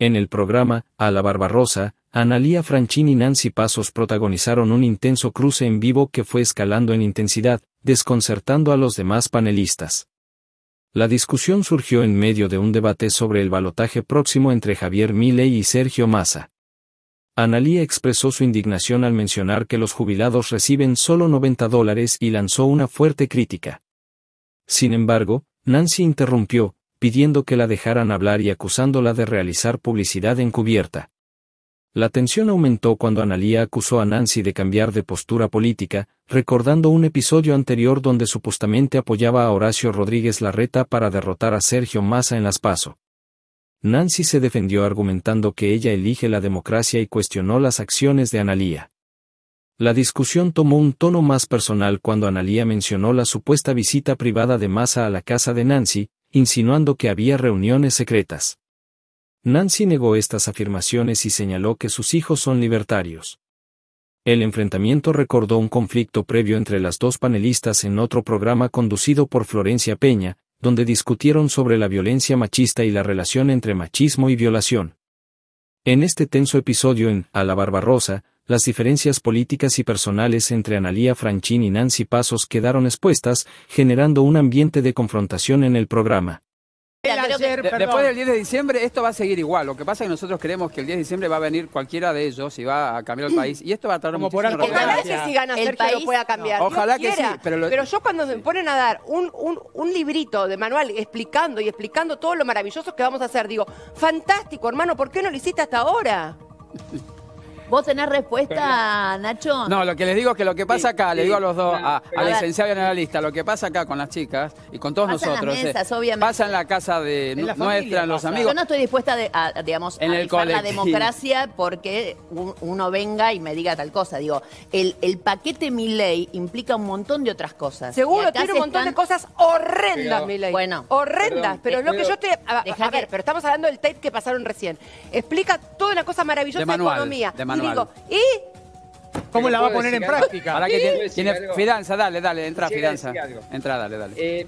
En el programa, A la Barbarosa, Analía Franchini y Nancy Pasos protagonizaron un intenso cruce en vivo que fue escalando en intensidad, desconcertando a los demás panelistas. La discusión surgió en medio de un debate sobre el balotaje próximo entre Javier Milei y Sergio Massa. Analía expresó su indignación al mencionar que los jubilados reciben solo 90 dólares y lanzó una fuerte crítica. Sin embargo, Nancy interrumpió, pidiendo que la dejaran hablar y acusándola de realizar publicidad encubierta. La tensión aumentó cuando Analía acusó a Nancy de cambiar de postura política, recordando un episodio anterior donde supuestamente apoyaba a Horacio Rodríguez Larreta para derrotar a Sergio Massa en las PASO. Nancy se defendió argumentando que ella elige la democracia y cuestionó las acciones de Analía. La discusión tomó un tono más personal cuando Analía mencionó la supuesta visita privada de Massa a la casa de Nancy, insinuando que había reuniones secretas. Nancy negó estas afirmaciones y señaló que sus hijos son libertarios. El enfrentamiento recordó un conflicto previo entre las dos panelistas en otro programa conducido por Florencia Peña, donde discutieron sobre la violencia machista y la relación entre machismo y violación. En este tenso episodio en A la Barbarosa, las diferencias políticas y personales entre Analia Franchín y Nancy Pasos quedaron expuestas, generando un ambiente de confrontación en el programa. después del 10 de diciembre esto va a seguir igual. Lo que pasa es que nosotros creemos que el 10 de diciembre va a venir cualquiera de ellos y va a cambiar el mm. país. Y esto va a tardar mucho tiempo. Ojalá que sigan a el país, pueda cambiar. ojalá que sí. Pero, yo cuando me ponen a dar un, librito de manual explicando y explicando todo lo maravilloso que vamos a hacer, digo, fantástico, hermano, ¿por qué no lo hiciste hasta ahora? ¿Vos tenés respuesta, Nacho? No, lo que les digo es que lo que pasa acá, le digo a los dos, a, a la analista, lo que pasa acá con las chicas y con todos nosotros. Las Pasa en la casa de nuestra, los amigos. Yo no estoy dispuesta a, digamos, en a la democracia porque uno venga y me diga tal cosa. Digo, el, paquete mi implica un montón de otras cosas. Seguro, tiene un montón de cosas horrendas, mi Bueno. Horrendas, pero lo que yo te... A, ver, pero estamos hablando del tape que pasaron recién. Explica toda una cosa maravillosa de, economía. ¿Y? ¿Cómo la va a poner en práctica? tiene, Fidanza, dale, dale, entra, Fidanza. Entra, dale, dale. Eh,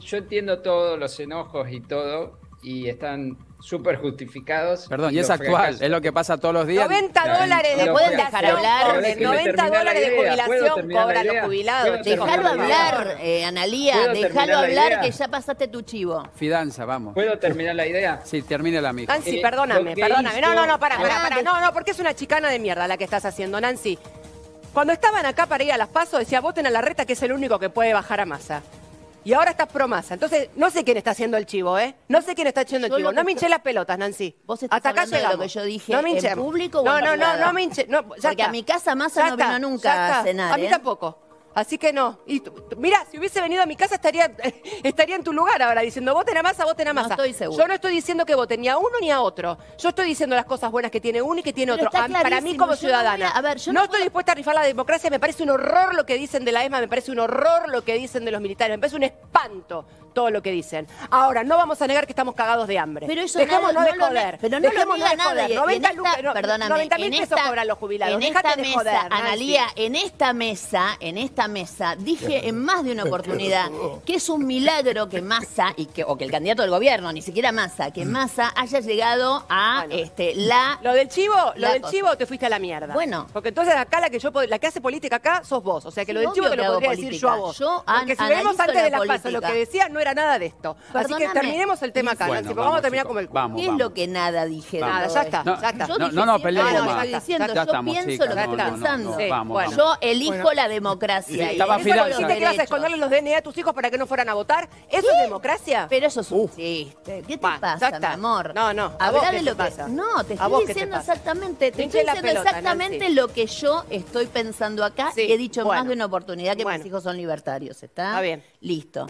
yo entiendo todos los enojos y todo, y están súper justificados. Perdón, y, es actual, es lo que pasa todos los días. 90 dólares de pueden 90 dólares de jubilación cobran los jubilados. Eh, dejalo hablar, Analía, déjalo hablar que ya pasaste tu chivo. Fidanza, vamos. ¿Puedo terminar la idea? Sí, termina la misma. Nancy, eh, perdóname, perdóname. No, no, no, para, para, para. no, no, porque es una chicana de mierda la que estás haciendo, Nancy. Cuando estaban acá para ir a las pasos, decía, voten a la reta que es el único que puede bajar a masa y ahora estás promasa. Entonces, no sé quién está haciendo el chivo, ¿eh? No sé quién está haciendo el chivo. No me las pelotas, Nancy. Vos estás Hasta De lo que yo dije no me en público No, no, no, no me No, Porque a mi casa más no vino nunca a nada. cenar, A mí ¿eh? tampoco. Así que no. Y mira, si hubiese venido a mi casa estaría, estaría en tu lugar ahora diciendo voten a masa, voten a masa. Yo no estoy diciendo que voten ni a uno ni a otro. Yo estoy diciendo las cosas buenas que tiene uno y que tiene otro. para mí como ciudadana. No, estoy dispuesta a rifar la democracia. Me parece un horror lo que dicen de la ESMA, me parece un horror lo que dicen de los militares, me parece un espanto todo lo que dicen. Ahora, no vamos a negar que estamos cagados de hambre. Pero eso de no joder. pero no lo de joder. 90 mil pesos cobran los jubilados. de joder, Analía, en esta mesa, en esta mesa dije en más de una oportunidad que es un milagro que Massa, y o que el candidato del gobierno, ni siquiera Massa, que mm. Massa haya llegado a este, la... Lo del chivo, lo del chivo te fuiste a la mierda. Bueno. Porque entonces acá la que yo la que hace política acá sos vos. O sea que lo del chivo te lo podría decir yo a vos. Porque si vemos antes de la fase, lo que decía no era nada de esto. Así que terminemos el tema acá, ¿Qué es lo que nada dije? Nada, ya está, no, ya está. Yo no, no, ah, no, Yo pienso lo que estoy pensando. Yo elijo la democracia democracia. Sí, estaba ibas esconderle los DNA a tus hijos para que no fueran a votar? ¿Eso es democracia? Pero eso es un uh. ¿Qué te pasa, mi amor? No, no. A de lo que... pasa? No, te estoy diciendo exactamente, te estoy diciendo exactamente lo que yo estoy pensando acá he dicho más de una oportunidad que mis hijos son libertarios. ¿Está? Está bien. Listo.